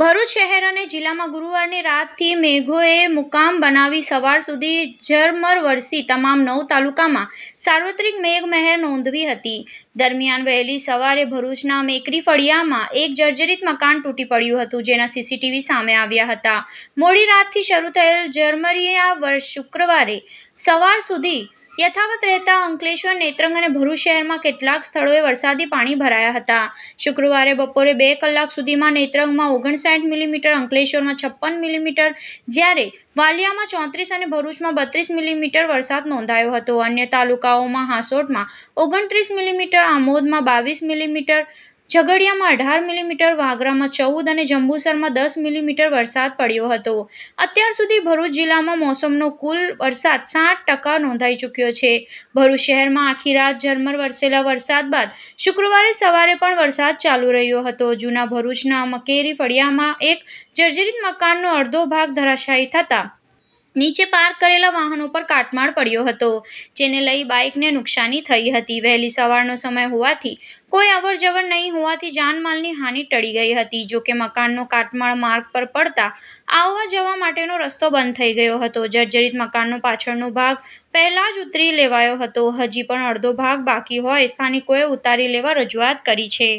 ભરૂચ શહેર અને જિલ્લામાં ગુરુવારની રાતથી મેઘોએ મુકામ બનાવી સવાર સુધી ઝરમર વરસી તમામ નવ તાલુકામાં સાર્વત્રિક મેઘમહેર નોંધવી હતી દરમિયાન વહેલી સવારે ભરૂચના મેકરી ફળિયામાં એક જર્જરિત મકાન તૂટી પડ્યું હતું જેના સીસીટીવી સામે આવ્યા હતા મોડી રાતથી શરૂ થયેલ ઝરમરિયા વર્ષ શુક્રવારે સવાર સુધી યથાવત રહેતા અંકલેશ્વર નેત્રંગ અને ભરૂચ શહેરમાં કેટલાક સ્થળોએ વરસાદી પાણી ભરાયા હતા શુક્રવારે બપોરે બે કલાક સુધીમાં નેત્રંગમાં ઓગણસાઠ મિલીમીટર અંકલેશ્વરમાં છપ્પન મિલીમીટર જ્યારે વાલિયામાં ચોત્રીસ અને ભરૂચમાં બત્રીસ મિલીમીટર વરસાદ નોંધાયો હતો અન્ય તાલુકાઓમાં હાંસોટમાં ઓગણત્રીસ મિલીમીટર આમોદમાં બાવીસ મિલીમીટર ઝઘડિયામાં અઢાર મિલીમીટર વાગરામાં ચૌદ અને જંબુસરમાં દસ મિલીમીટર વરસાદ પડ્યો હતો અત્યાર સુધી ભરૂચ જિલ્લામાં મોસમનો કુલ વરસાદ સાઠ ટકા નોંધાઈ ચૂક્યો છે ભરૂચ શહેરમાં આખી રાત ઝરમર વરસેલા વરસાદ બાદ શુક્રવારે સવારે પણ વરસાદ ચાલુ રહ્યો હતો જૂના ભરૂચના મકેરી ફળિયામાં એક જર્જરિત મકાનનો અડધો ભાગ ધરાશાયી થતાં નીચે પાર્ક કરેલા વાહનો પર કાટમાળ પડ્યો હતો જેને લઈ બાઇકને નુકસાની થઈ હતી વહેલી સવારનો સમય હોવાથી કોઈ અવર જવર નહીં હોવાથી જાનમાલની હાનિ ટળી ગઈ હતી જોકે મકાનનો કાટમાળ માર્ગ પર પડતા આવવા જવા માટેનો રસ્તો બંધ થઈ ગયો હતો જર્જરિત મકાનનો પાછળનો ભાગ પહેલાં જ ઉતરી લેવાયો હતો હજી પણ અડધો ભાગ બાકી હોય સ્થાનિકોએ ઉતારી લેવા રજૂઆત કરી છે